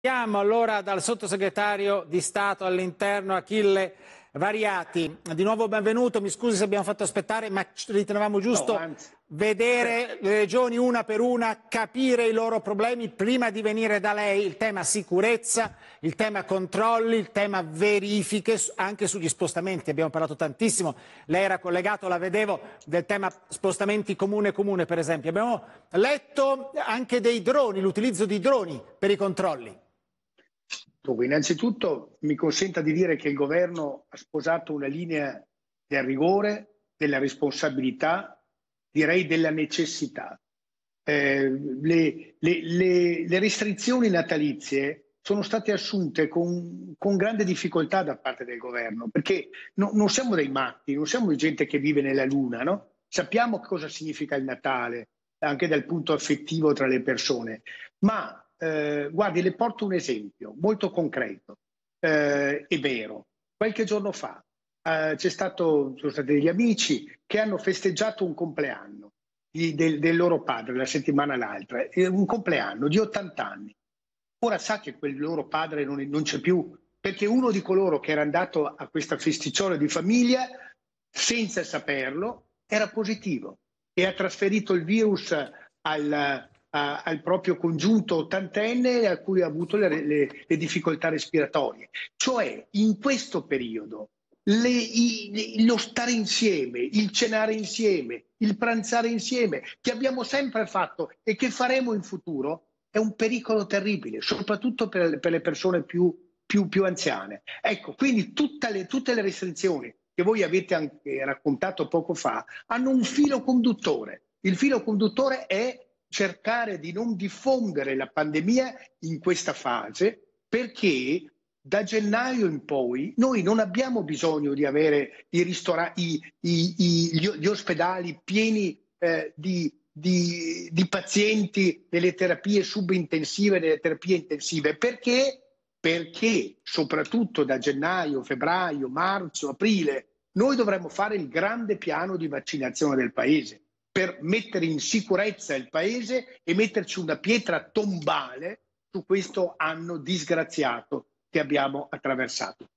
Andiamo allora dal sottosegretario di Stato all'interno Achille Variati. Di nuovo benvenuto, mi scusi se abbiamo fatto aspettare, ma ritenevamo giusto no, vedere le regioni una per una, capire i loro problemi prima di venire da lei. Il tema sicurezza, il tema controlli, il tema verifiche anche sugli spostamenti. Abbiamo parlato tantissimo, lei era collegato, la vedevo, del tema spostamenti comune-comune per esempio. Abbiamo letto anche dei droni, l'utilizzo di droni per i controlli. Dunque, innanzitutto mi consenta di dire che il governo ha sposato una linea del rigore, della responsabilità, direi della necessità. Eh, le, le, le, le, restrizioni natalizie sono state assunte con, con, grande difficoltà da parte del governo, perché no, non siamo dei matti, non siamo gente che vive nella luna, no? sappiamo cosa significa il Natale, anche dal punto affettivo tra le persone, ma eh, guardi, le porto un esempio molto concreto eh, e vero. Qualche giorno fa eh, c'è stato, sono stati degli amici che hanno festeggiato un compleanno di, del, del, loro padre la settimana l'altra, un compleanno di 80 anni. Ora sa che quel loro padre non, non c'è più, perché uno di coloro che era andato a questa festicciola di famiglia, senza saperlo, era positivo e ha trasferito il virus al, a, al proprio congiunto ottantenne a cui ha avuto le, le, le difficoltà respiratorie. Cioè, in questo periodo, le, i, lo stare insieme, il cenare insieme, il pranzare insieme, che abbiamo sempre fatto e che faremo in futuro, è un pericolo terribile, soprattutto per, per le persone più, più, più, anziane. Ecco, quindi le, tutte le restrizioni che voi avete anche raccontato poco fa hanno un filo conduttore. Il filo conduttore è cercare di non diffondere la pandemia in questa fase perché da gennaio in poi noi non abbiamo bisogno di avere i ristora- i, i, i, gli ospedali pieni eh, di, di, di, pazienti delle terapie subintensive, delle terapie intensive, perché? perché soprattutto da gennaio, febbraio, marzo, aprile noi dovremmo fare il grande piano di vaccinazione del paese per mettere in sicurezza il paese e metterci una pietra tombale su questo anno disgraziato che abbiamo attraversato.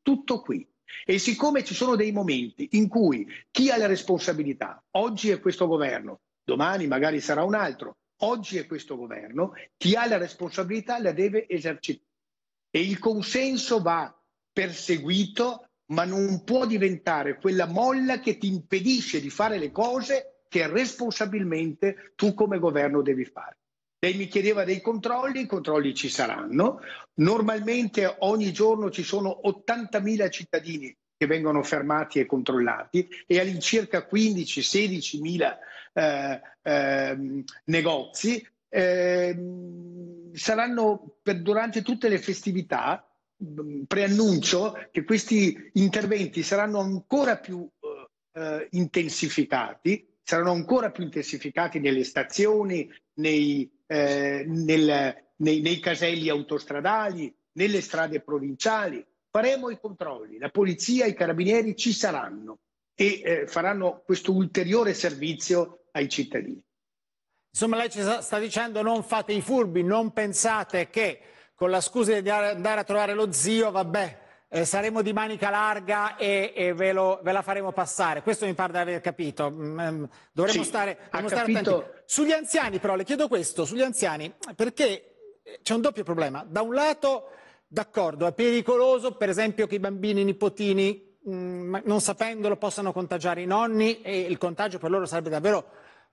Tutto qui. E siccome ci sono dei momenti in cui chi ha la responsabilità, oggi è questo governo, domani magari sarà un altro, oggi è questo governo, chi ha la responsabilità la deve esercitare. E il consenso va perseguito, ma non può diventare quella molla che ti impedisce di fare le cose che responsabilmente tu come governo devi fare. Lei mi chiedeva dei controlli, i controlli ci saranno. Normalmente ogni giorno ci sono 80.000 cittadini che vengono fermati e controllati e all'incirca 15 16000 eh, eh, negozi. Eh, saranno per, durante tutte le festività, mm, preannuncio che questi interventi saranno ancora più eh, eh, intensificati saranno ancora più intensificati nelle stazioni, nei, eh, nel, nei, nei caselli autostradali, nelle strade provinciali. Faremo i controlli, la polizia, i carabinieri ci saranno e eh, faranno questo ulteriore servizio ai cittadini. Insomma, lei ci sta dicendo non fate i furbi, non pensate che con la scusa di andare a trovare lo zio, vabbè, eh, saremo di manica larga e, e ve, lo, ve, la faremo passare. Questo mi pare di aver capito. Mm, mm, dovremmo sì, stare, dovremmo stare capito. attenti. Sugli anziani, però, le chiedo questo, sugli anziani, perché eh, c'è un doppio problema. Da un lato, d'accordo, è pericoloso, per esempio, che i bambini i nipotini, mh, mm, non sapendolo, possano contagiare i nonni e il contagio per loro sarebbe davvero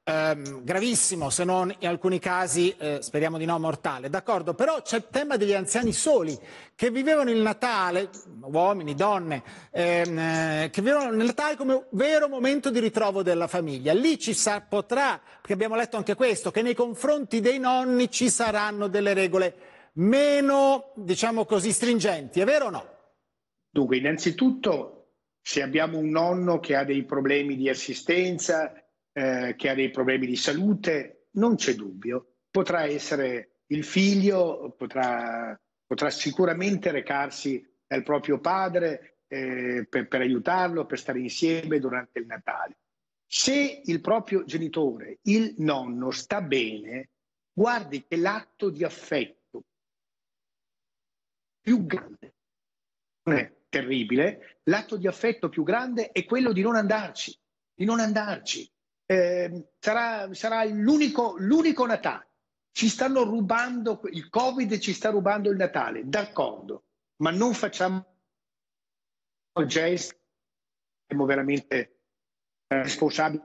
ehm, gravissimo, se non in alcuni casi, eh, speriamo di no, mortale. D'accordo, però c'è il tema degli anziani soli che vivevano il Natale, uomini, donne, ehm, eh, che vivevano il Natale come vero momento di ritrovo della famiglia. Lì ci sa, potrà, perché abbiamo letto anche questo, che nei confronti dei nonni ci saranno delle regole meno, diciamo così, stringenti, è vero o no? Dunque, innanzitutto, se abbiamo un nonno che ha dei problemi di assistenza, eh, che ha dei problemi di salute, non c'è dubbio, potrà essere il figlio, potrà, potrà sicuramente recarsi dal proprio padre eh, per, per aiutarlo, per stare insieme durante il Natale. Se il proprio genitore, il nonno, sta bene, guardi che l'atto di affetto più grande, non è terribile, l'atto di affetto più grande è quello di non andarci, di non andarci eh, sarà, sarà l'unico, l'unico Natale. Ci stanno rubando, il Covid ci sta rubando il Natale, d'accordo, ma non facciamo gesti, siamo veramente responsabili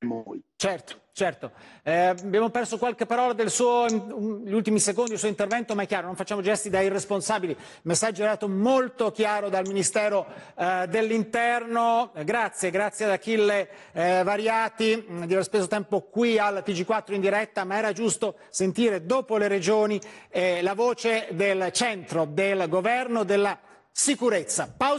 noi. Certo, certo. Eh, abbiamo perso qualche parola del suo, mm, mm, gli ultimi secondi del suo intervento, ma è chiaro, non facciamo gesti da irresponsabili. messaggio dato molto chiaro dal Ministero eh, dell'Interno. Eh, grazie, grazie ad Achille eh, Variati mm, di aver speso tempo qui al TG4 in diretta, ma era giusto sentire dopo le regioni eh, la voce del centro, del governo, della sicurezza. Pausa